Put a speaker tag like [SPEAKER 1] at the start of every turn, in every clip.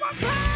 [SPEAKER 1] my power.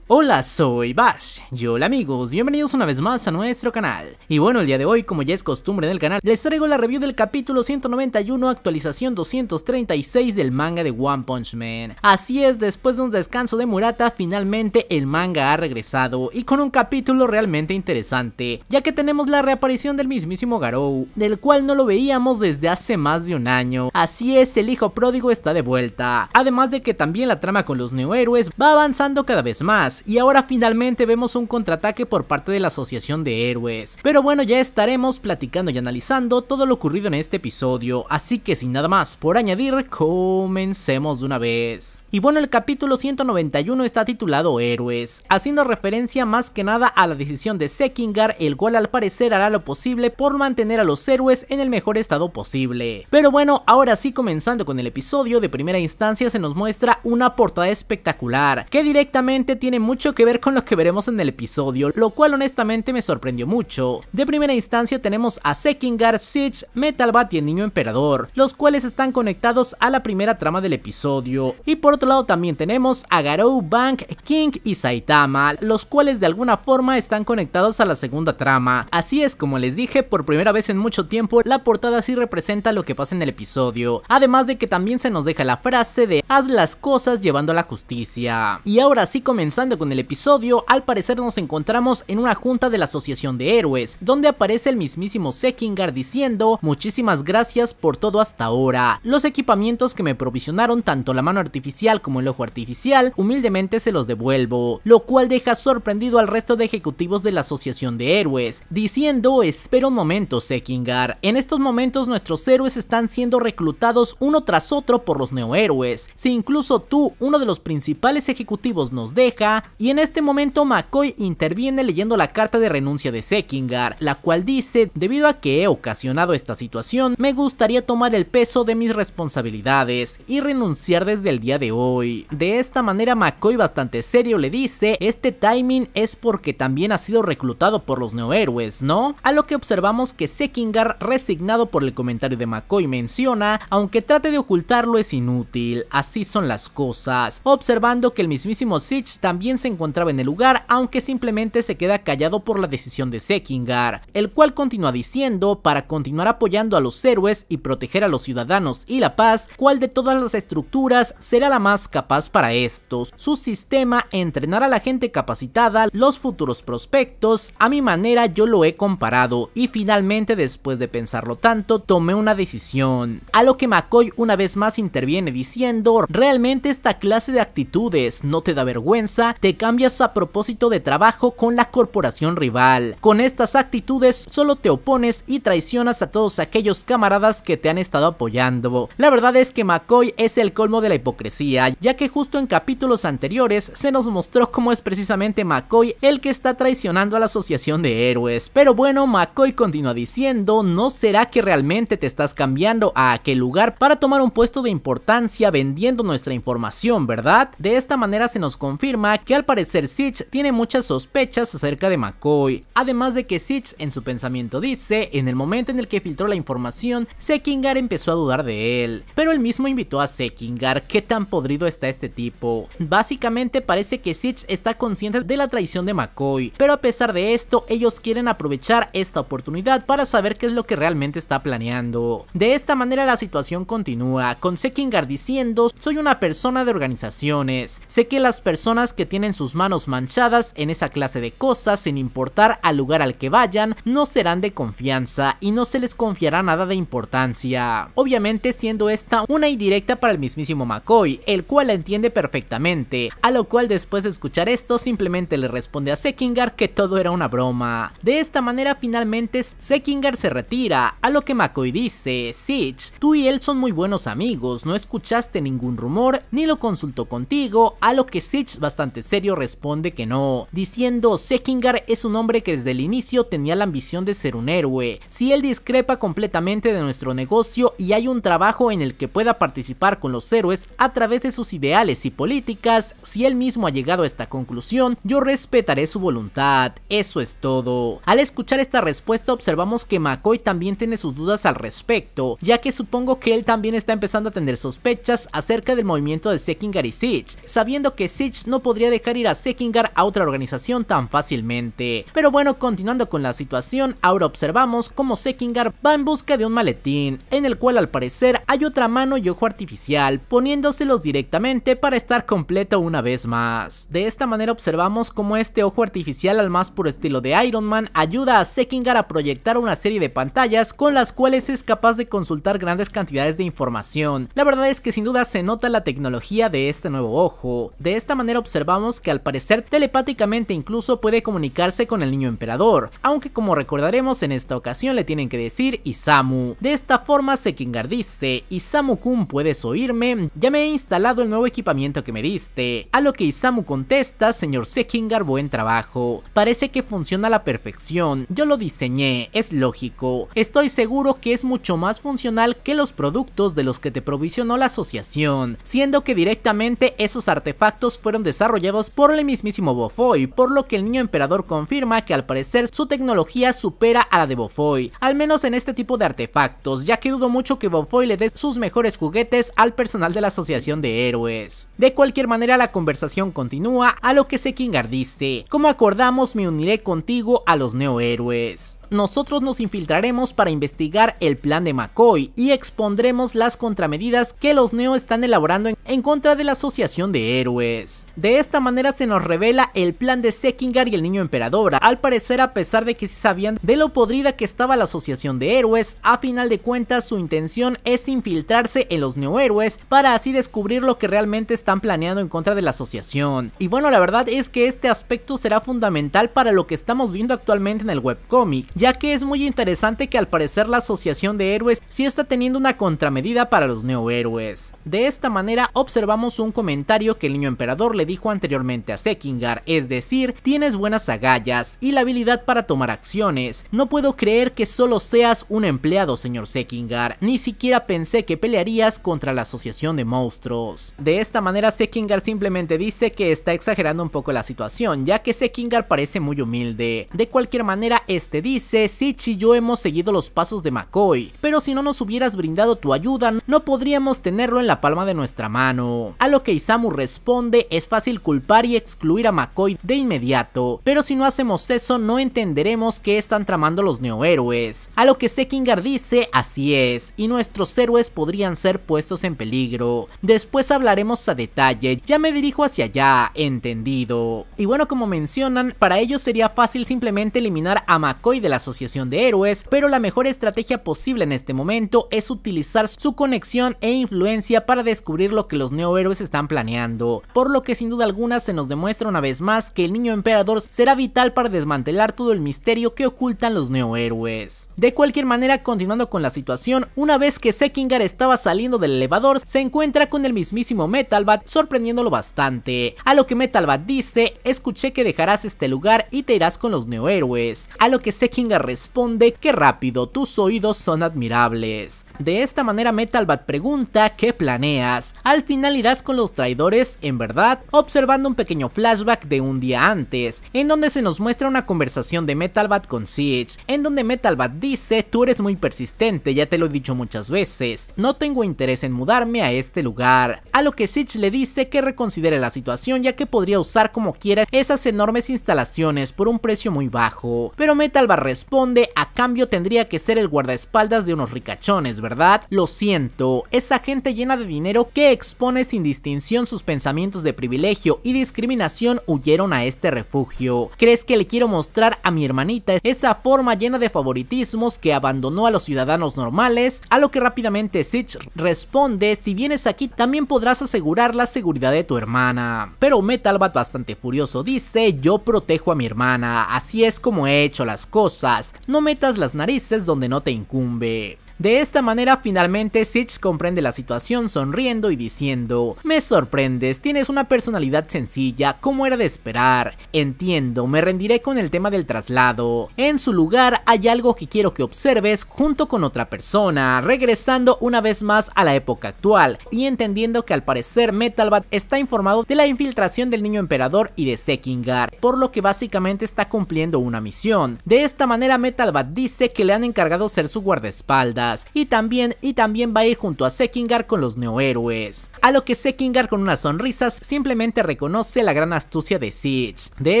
[SPEAKER 1] Hola, soy Bash. Y hola amigos, bienvenidos una vez más a nuestro canal. Y bueno, el día de hoy, como ya es costumbre en el canal, les traigo la review del capítulo 191, actualización 236 del manga de One Punch Man. Así es, después de un descanso de Murata, finalmente el manga ha regresado, y con un capítulo realmente interesante, ya que tenemos la reaparición del mismísimo Garou, del cual no lo veíamos desde hace más de un año. Así es, el hijo pródigo está de vuelta, además de que también la trama con los neohéroes va avanzando cada vez más, y ahora finalmente vemos un contraataque por parte de la Asociación de Héroes. Pero bueno, ya estaremos platicando y analizando todo lo ocurrido en este episodio, así que sin nada más por añadir, comencemos de una vez. Y bueno, el capítulo 191 está titulado Héroes, haciendo referencia más que nada a la decisión de Sekingar, el cual al parecer hará lo posible por mantener a los héroes en el mejor estado posible. Pero bueno, ahora sí comenzando con el episodio, de primera instancia se nos muestra una portada espectacular, que directamente tiene muy mucho que ver con lo que veremos en el episodio, lo cual honestamente me sorprendió mucho. De primera instancia tenemos a Sekingar, Metal Metalbat y el Niño Emperador, los cuales están conectados a la primera trama del episodio. Y por otro lado también tenemos a Garou, Bank, King y Saitama, los cuales de alguna forma están conectados a la segunda trama. Así es como les dije, por primera vez en mucho tiempo, la portada sí representa lo que pasa en el episodio. Además de que también se nos deja la frase de haz las cosas llevando a la justicia. Y ahora sí comenzando con el episodio, al parecer nos encontramos en una junta de la Asociación de Héroes, donde aparece el mismísimo Sekingar diciendo muchísimas gracias por todo hasta ahora. Los equipamientos que me provisionaron tanto la mano artificial como el ojo artificial, humildemente se los devuelvo, lo cual deja sorprendido al resto de ejecutivos de la Asociación de Héroes, diciendo espera un momento Sekingar, en estos momentos nuestros héroes están siendo reclutados uno tras otro por los neohéroes, si incluso tú, uno de los principales ejecutivos nos deja, y en este momento McCoy interviene leyendo la carta de renuncia de Sekingar, la cual dice, debido a que he ocasionado esta situación, me gustaría tomar el peso de mis responsabilidades y renunciar desde el día de hoy. De esta manera McCoy bastante serio le dice, este timing es porque también ha sido reclutado por los neohéroes, ¿no? A lo que observamos que Sekingar, resignado por el comentario de McCoy, menciona, aunque trate de ocultarlo es inútil, así son las cosas, observando que el mismísimo Sitch también se encontraba en el lugar, aunque simplemente se queda callado por la decisión de Sekingar, el cual continúa diciendo, para continuar apoyando a los héroes y proteger a los ciudadanos y la paz, cuál de todas las estructuras será la más capaz para estos. Su sistema entrenar a la gente capacitada, los futuros prospectos, a mi manera yo lo he comparado, y finalmente después de pensarlo tanto, tomé una decisión. A lo que McCoy una vez más interviene diciendo, realmente esta clase de actitudes no te da vergüenza, te cambias a propósito de trabajo con la corporación rival. Con estas actitudes solo te opones y traicionas a todos aquellos camaradas que te han estado apoyando. La verdad es que McCoy es el colmo de la hipocresía, ya que justo en capítulos anteriores se nos mostró cómo es precisamente McCoy el que está traicionando a la asociación de héroes. Pero bueno, McCoy continúa diciendo, ¿no será que realmente te estás cambiando a aquel lugar para tomar un puesto de importancia vendiendo nuestra información, verdad? De esta manera se nos confirma que al parecer Sitch tiene muchas sospechas acerca de McCoy, además de que Sitch en su pensamiento dice, en el momento en el que filtró la información, Sekingar empezó a dudar de él, pero él mismo invitó a Sekingar, qué tan podrido está este tipo. Básicamente parece que Sitch está consciente de la traición de McCoy, pero a pesar de esto, ellos quieren aprovechar esta oportunidad para saber qué es lo que realmente está planeando. De esta manera la situación continúa, con Sekingar diciendo, soy una persona de organizaciones, sé que las personas que tienen en sus manos manchadas en esa clase de cosas sin importar al lugar al que vayan, no serán de confianza y no se les confiará nada de importancia. Obviamente siendo esta una indirecta para el mismísimo McCoy, el cual la entiende perfectamente, a lo cual después de escuchar esto simplemente le responde a Sekingar que todo era una broma. De esta manera finalmente Sekingar se retira, a lo que McCoy dice, Sitch, tú y él son muy buenos amigos, no escuchaste ningún rumor ni lo consultó contigo, a lo que Sitch bastante serio responde que no, diciendo Sekingar es un hombre que desde el inicio tenía la ambición de ser un héroe, si él discrepa completamente de nuestro negocio y hay un trabajo en el que pueda participar con los héroes a través de sus ideales y políticas, si él mismo ha llegado a esta conclusión, yo respetaré su voluntad, eso es todo. Al escuchar esta respuesta observamos que McCoy también tiene sus dudas al respecto, ya que supongo que él también está empezando a tener sospechas acerca del movimiento de Sekingar y Siege, sabiendo que Sitch no podría dejar dejar ir a Sekingar a otra organización tan fácilmente. Pero bueno, continuando con la situación, ahora observamos cómo Sekingar va en busca de un maletín, en el cual al parecer hay otra mano y ojo artificial, poniéndoselos directamente para estar completo una vez más. De esta manera observamos cómo este ojo artificial al más puro estilo de Iron Man ayuda a Sekingar a proyectar una serie de pantallas con las cuales es capaz de consultar grandes cantidades de información. La verdad es que sin duda se nota la tecnología de este nuevo ojo. De esta manera observamos que al parecer telepáticamente incluso puede comunicarse con el niño emperador, aunque como recordaremos en esta ocasión le tienen que decir Isamu. De esta forma Sekingar dice, Isamu-kun puedes oírme, ya me he instalado el nuevo equipamiento que me diste, a lo que Isamu contesta, señor Sekingar buen trabajo, parece que funciona a la perfección, yo lo diseñé, es lógico, estoy seguro que es mucho más funcional que los productos de los que te provisionó la asociación, siendo que directamente esos artefactos fueron desarrollados por el mismísimo Bofoy, por lo que el niño emperador confirma que al parecer su tecnología supera a la de Bofoy, al menos en este tipo de artefactos, ya que dudo mucho que Bofoy le dé sus mejores juguetes al personal de la asociación de héroes. De cualquier manera la conversación continúa a lo que Sekingar dice, como acordamos me uniré contigo a los neohéroes nosotros nos infiltraremos para investigar el plan de McCoy y expondremos las contramedidas que los Neo están elaborando en, contra de la Asociación de Héroes. De esta manera se nos revela el plan de Sekingar y el Niño Emperador, al parecer a pesar de que sí sabían de lo podrida que estaba la Asociación de Héroes, a final de cuentas su intención es infiltrarse en los Neo Héroes para así descubrir lo que realmente están planeando en contra de la Asociación. Y bueno, la verdad es que este aspecto será fundamental para lo que estamos viendo actualmente en el webcomic, ya que es muy interesante que al parecer la asociación de héroes sí está teniendo una contramedida para los neohéroes. De esta manera observamos un comentario que el niño emperador le dijo anteriormente a Sekingar, es decir, tienes buenas agallas y la habilidad para tomar acciones. No puedo creer que solo seas un empleado, señor Sekingar, ni siquiera pensé que pelearías contra la asociación de monstruos. De esta manera Sekingar simplemente dice que está exagerando un poco la situación, ya que Sekingar parece muy humilde. De cualquier manera, este dice Sitch y yo hemos seguido los pasos de McCoy, pero si no nos hubieras brindado tu ayuda, no podríamos tenerlo en la palma de nuestra mano. A lo que Isamu responde, es fácil culpar y excluir a McCoy de inmediato, pero si no hacemos eso no entenderemos qué están tramando los neohéroes. A lo que Sekingar dice, así es, y nuestros héroes podrían ser puestos en peligro. Después hablaremos a detalle, ya me dirijo hacia allá, entendido. Y bueno, como mencionan, para ellos sería fácil simplemente eliminar a McCoy de la asociación de héroes, pero la mejor estrategia posible en este momento es utilizar su conexión e influencia para descubrir lo que los neohéroes están planeando, por lo que sin duda alguna se nos demuestra una vez más que el niño emperador será vital para desmantelar todo el misterio que ocultan los neohéroes. De cualquier manera, continuando con la situación, una vez que Sekingar estaba saliendo del elevador, se encuentra con el mismísimo Metalbat sorprendiéndolo bastante, a lo que Metalbat dice, escuché que dejarás este lugar y te irás con los neohéroes, a lo que Sekingar responde que rápido, tus oídos son admirables. De esta manera Metalbat pregunta ¿qué planeas? Al final irás con los traidores, en verdad, observando un pequeño flashback de un día antes, en donde se nos muestra una conversación de Metalbat con Siege, en donde Metalbat dice tú eres muy persistente, ya te lo he dicho muchas veces, no tengo interés en mudarme a este lugar. A lo que Siege le dice que reconsidere la situación ya que podría usar como quiera esas enormes instalaciones por un precio muy bajo, pero Metalbat Responde. a cambio tendría que ser el guardaespaldas de unos ricachones, ¿verdad? Lo siento, esa gente llena de dinero que expone sin distinción sus pensamientos de privilegio y discriminación huyeron a este refugio. ¿Crees que le quiero mostrar a mi hermanita esa forma llena de favoritismos que abandonó a los ciudadanos normales? A lo que rápidamente Sitch responde, si vienes aquí también podrás asegurar la seguridad de tu hermana. Pero Metalbat bastante furioso dice, yo protejo a mi hermana, así es como he hecho las cosas no metas las narices donde no te incumbe. De esta manera finalmente Sitch comprende la situación sonriendo y diciendo, me sorprendes, tienes una personalidad sencilla, como era de esperar, entiendo, me rendiré con el tema del traslado, en su lugar hay algo que quiero que observes junto con otra persona, regresando una vez más a la época actual y entendiendo que al parecer Metalbat está informado de la infiltración del niño emperador y de Sekingar, por lo que básicamente está cumpliendo una misión. De esta manera Metalbat dice que le han encargado ser su guardaespaldas y también, y también va a ir junto a Sekingar con los neohéroes. A lo que Sekingar con unas sonrisas simplemente reconoce la gran astucia de Siege. De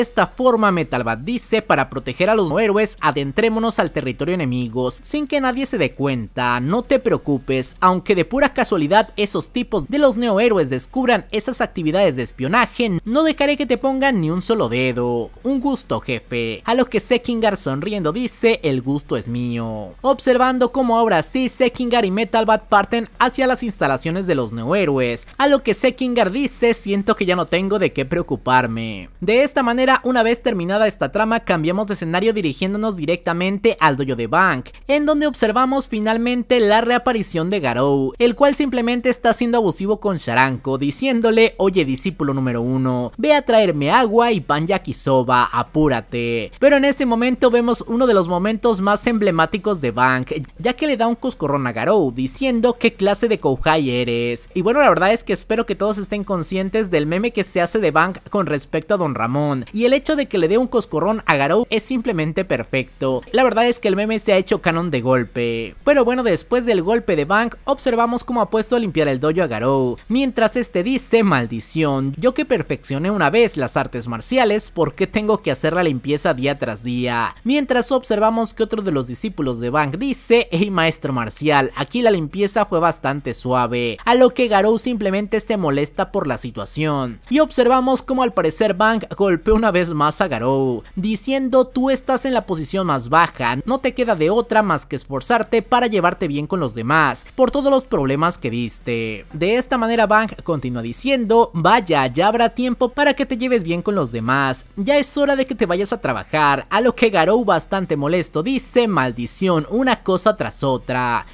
[SPEAKER 1] esta forma Metalbat dice para proteger a los neohéroes adentrémonos al territorio enemigos sin que nadie se dé cuenta, no te preocupes, aunque de pura casualidad esos tipos de los neohéroes descubran esas actividades de espionaje, no dejaré que te pongan ni un solo dedo. Un gusto jefe. A lo que Sekingar sonriendo dice el gusto es mío. Observando cómo ahora así sí, Sekingar y Bat parten hacia las instalaciones de los nuevos héroes, a lo que Sekingar dice, siento que ya no tengo de qué preocuparme. De esta manera, una vez terminada esta trama, cambiamos de escenario dirigiéndonos directamente al dojo de Bank, en donde observamos finalmente la reaparición de Garou, el cual simplemente está siendo abusivo con Sharanko, diciéndole, oye discípulo número uno, ve a traerme agua y pan yakisoba, apúrate. Pero en este momento vemos uno de los momentos más emblemáticos de Bank, ya que le un coscorrón a Garou diciendo qué clase de Kouhai eres. Y bueno, la verdad es que espero que todos estén conscientes del meme que se hace de Bank con respecto a Don Ramón. Y el hecho de que le dé un coscorrón a Garou es simplemente perfecto. La verdad es que el meme se ha hecho canon de golpe. Pero bueno, después del golpe de Bank, observamos cómo ha puesto a limpiar el dojo a Garou. Mientras este dice, maldición, yo que perfeccioné una vez las artes marciales, ¿por qué tengo que hacer la limpieza día tras día? Mientras observamos que otro de los discípulos de Bank dice, hey maestro, marcial, aquí la limpieza fue bastante suave, a lo que Garou simplemente se molesta por la situación. Y observamos como al parecer Bang golpeó una vez más a Garou, diciendo tú estás en la posición más baja, no te queda de otra más que esforzarte para llevarte bien con los demás, por todos los problemas que diste. De esta manera Bang continúa diciendo, vaya, ya habrá tiempo para que te lleves bien con los demás, ya es hora de que te vayas a trabajar, a lo que Garou bastante molesto dice, maldición, una cosa tras otra.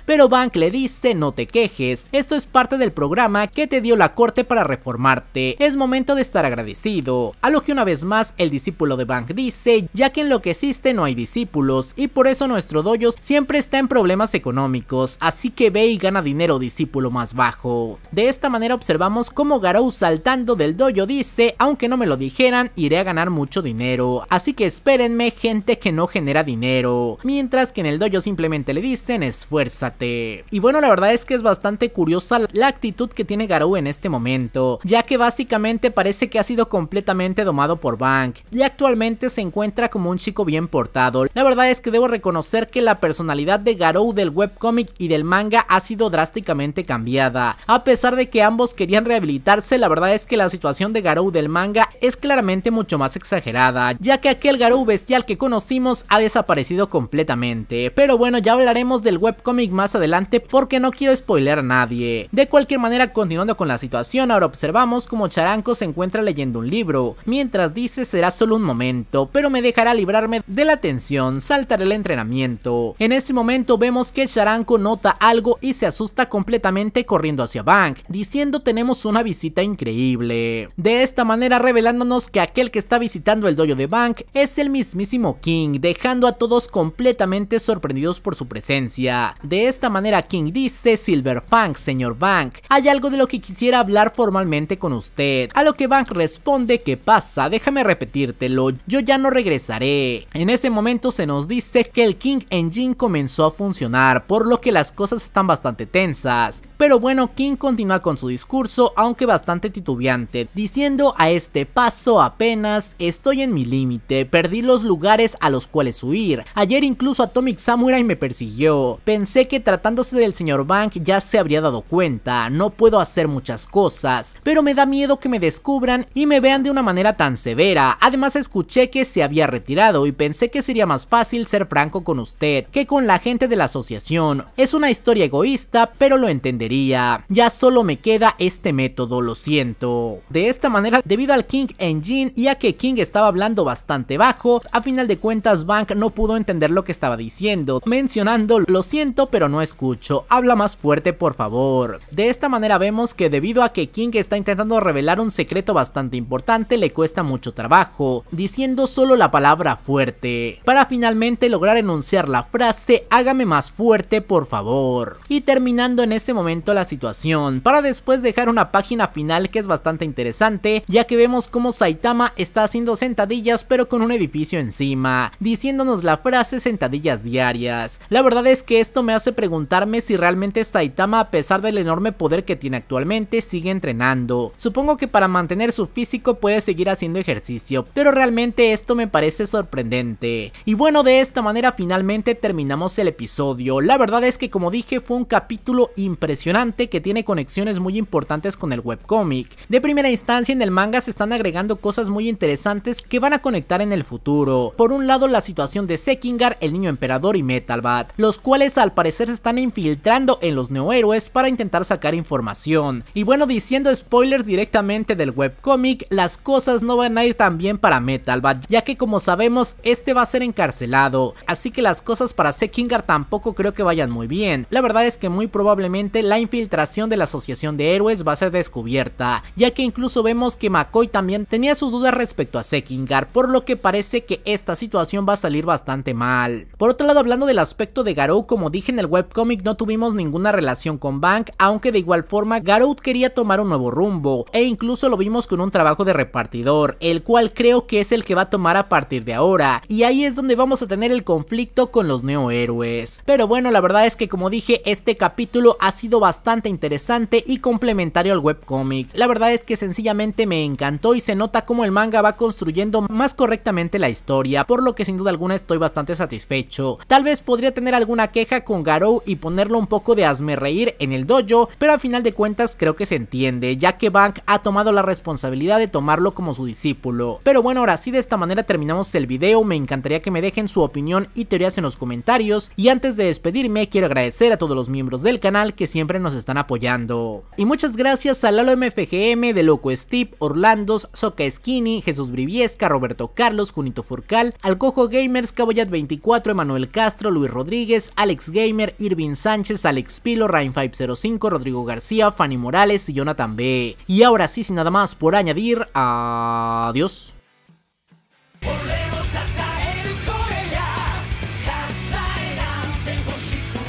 [SPEAKER 1] Pero Bank le dice no te quejes, esto es parte del programa que te dio la corte para reformarte, es momento de estar agradecido. A lo que una vez más el discípulo de Bank dice, ya que en lo que existe no hay discípulos y por eso nuestro doyos siempre está en problemas económicos, así que ve y gana dinero discípulo más bajo. De esta manera observamos cómo Garou saltando del doyo dice, aunque no me lo dijeran, iré a ganar mucho dinero, así que espérenme gente que no genera dinero. Mientras que en el doyo simplemente le dicen, es esfuérzate. Y bueno, la verdad es que es bastante curiosa la actitud que tiene Garou en este momento, ya que básicamente parece que ha sido completamente domado por Bank, y actualmente se encuentra como un chico bien portado. La verdad es que debo reconocer que la personalidad de Garou del webcomic y del manga ha sido drásticamente cambiada. A pesar de que ambos querían rehabilitarse, la verdad es que la situación de Garou del manga es claramente mucho más exagerada, ya que aquel Garou bestial que conocimos ha desaparecido completamente. Pero bueno, ya hablaremos del webcomic webcomic más adelante porque no quiero spoiler a nadie. De cualquier manera, continuando con la situación, ahora observamos como Charanco se encuentra leyendo un libro, mientras dice será solo un momento, pero me dejará librarme de la tensión, saltaré el entrenamiento. En ese momento vemos que Charanco nota algo y se asusta completamente corriendo hacia Bank, diciendo tenemos una visita increíble. De esta manera revelándonos que aquel que está visitando el dojo de Bank es el mismísimo King, dejando a todos completamente sorprendidos por su presencia. De esta manera King dice, Silver Fang, señor Bank, hay algo de lo que quisiera hablar formalmente con usted. A lo que Bank responde, ¿qué pasa? Déjame repetírtelo, yo ya no regresaré. En ese momento se nos dice que el King Engine comenzó a funcionar, por lo que las cosas están bastante tensas. Pero bueno, King continúa con su discurso, aunque bastante titubeante, diciendo a este paso apenas estoy en mi límite, perdí los lugares a los cuales huir. Ayer incluso Atomic Samurai me persiguió. Pensé que tratándose del señor Bank ya se habría dado cuenta, no puedo hacer muchas cosas, pero me da miedo que me descubran y me vean de una manera tan severa. Además escuché que se había retirado y pensé que sería más fácil ser franco con usted que con la gente de la asociación. Es una historia egoísta, pero lo entenderé ya solo me queda este método, lo siento. De esta manera, debido al King Engine y a que King estaba hablando bastante bajo, a final de cuentas Bank no pudo entender lo que estaba diciendo, mencionando lo siento pero no escucho, habla más fuerte por favor. De esta manera vemos que debido a que King está intentando revelar un secreto bastante importante le cuesta mucho trabajo, diciendo solo la palabra fuerte, para finalmente lograr enunciar la frase hágame más fuerte por favor. Y terminando en ese momento la situación, para después dejar una página final que es bastante interesante, ya que vemos cómo Saitama está haciendo sentadillas pero con un edificio encima, diciéndonos la frase sentadillas diarias. La verdad es que esto me hace preguntarme si realmente Saitama a pesar del enorme poder que tiene actualmente sigue entrenando. Supongo que para mantener su físico puede seguir haciendo ejercicio, pero realmente esto me parece sorprendente. Y bueno, de esta manera finalmente terminamos el episodio. La verdad es que como dije fue un capítulo impresionante que tiene conexiones muy importantes con el webcomic. De primera instancia en el manga se están agregando cosas muy interesantes que van a conectar en el futuro. Por un lado la situación de Sekingar, el niño emperador y Metalbat, los cuales al parecer se están infiltrando en los neohéroes para intentar sacar información. Y bueno diciendo spoilers directamente del webcomic, las cosas no van a ir tan bien para Metalbat, ya que como sabemos este va a ser encarcelado, así que las cosas para Sekingar tampoco creo que vayan muy bien. La verdad es que muy probablemente la infiltración de la Asociación de Héroes va a ser descubierta, ya que incluso vemos que McCoy también tenía sus dudas respecto a Sekingar, por lo que parece que esta situación va a salir bastante mal. Por otro lado, hablando del aspecto de Garou, como dije en el webcomic no tuvimos ninguna relación con Bank, aunque de igual forma Garou quería tomar un nuevo rumbo, e incluso lo vimos con un trabajo de repartidor, el cual creo que es el que va a tomar a partir de ahora, y ahí es donde vamos a tener el conflicto con los neohéroes. Pero bueno, la verdad es que como dije, este capítulo ha sido bastante bastante interesante y complementario al webcomic. La verdad es que sencillamente me encantó y se nota cómo el manga va construyendo más correctamente la historia, por lo que sin duda alguna estoy bastante satisfecho. Tal vez podría tener alguna queja con Garou y ponerlo un poco de hazme reír en el dojo, pero al final de cuentas creo que se entiende, ya que Bank ha tomado la responsabilidad de tomarlo como su discípulo. Pero bueno, ahora sí de esta manera terminamos el video, me encantaría que me dejen su opinión y teorías en los comentarios, y antes de despedirme quiero agradecer a todos los miembros del canal que siempre nos están apoyando. Y muchas gracias a Lalo MFGM, De Loco Steve, Orlandos, Soca Skinny, Jesús Briviesca, Roberto Carlos, Junito Furcal, Alcojo Gamers, Caboyat24, Emanuel Castro, Luis Rodríguez, Alex Gamer, Irvin Sánchez, Alex Pilo, Rain505, Rodrigo García, Fanny Morales y Jonathan B. Y ahora sí, sin nada más por añadir, adiós.